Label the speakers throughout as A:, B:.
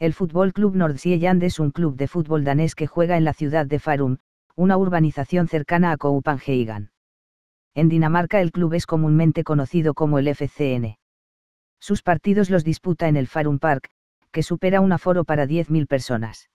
A: El Fútbol Club Nordsjælland es un club de fútbol danés que juega en la ciudad de Farum, una urbanización cercana a Copenhagen. En Dinamarca el club es comúnmente conocido como el FCN. Sus partidos los disputa en el Farum Park, que supera un aforo para 10.000 personas.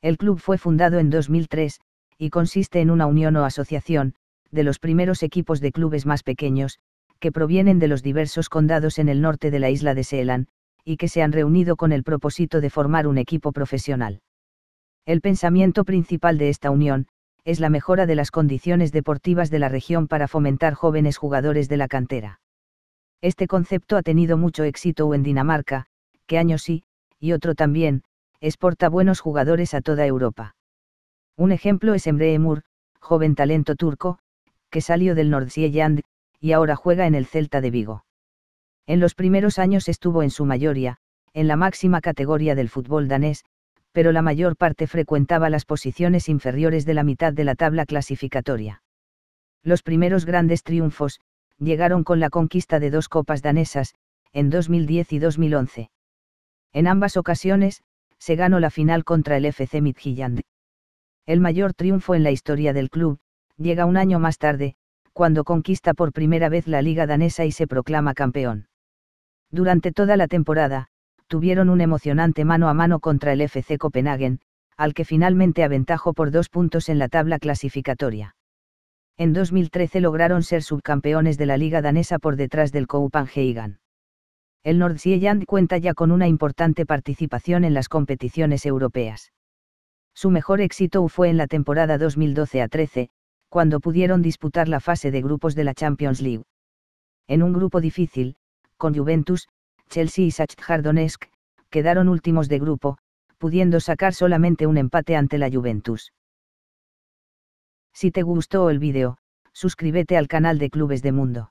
A: El club fue fundado en 2003, y consiste en una unión o asociación, de los primeros equipos de clubes más pequeños, que provienen de los diversos condados en el norte de la isla de Seelan, y que se han reunido con el propósito de formar un equipo profesional. El pensamiento principal de esta unión, es la mejora de las condiciones deportivas de la región para fomentar jóvenes jugadores de la cantera. Este concepto ha tenido mucho éxito en Dinamarca, que año sí, y otro también, exporta buenos jugadores a toda Europa. Un ejemplo es Emre Emur, joven talento turco, que salió del Yand, y ahora juega en el Celta de Vigo. En los primeros años estuvo en su mayoría, en la máxima categoría del fútbol danés, pero la mayor parte frecuentaba las posiciones inferiores de la mitad de la tabla clasificatoria. Los primeros grandes triunfos, llegaron con la conquista de dos copas danesas, en 2010 y 2011. En ambas ocasiones, se ganó la final contra el FC Midtjylland. El mayor triunfo en la historia del club, llega un año más tarde, cuando conquista por primera vez la liga danesa y se proclama campeón. Durante toda la temporada, tuvieron un emocionante mano a mano contra el FC Copenhagen, al que finalmente aventajó por dos puntos en la tabla clasificatoria. En 2013 lograron ser subcampeones de la liga danesa por detrás del Copenhagen. El North cuenta ya con una importante participación en las competiciones europeas. Su mejor éxito fue en la temporada 2012 a 13, cuando pudieron disputar la fase de grupos de la Champions League. En un grupo difícil, con Juventus, Chelsea y sachs quedaron últimos de grupo, pudiendo sacar solamente un empate ante la Juventus. Si te gustó el vídeo, suscríbete al canal de Clubes de Mundo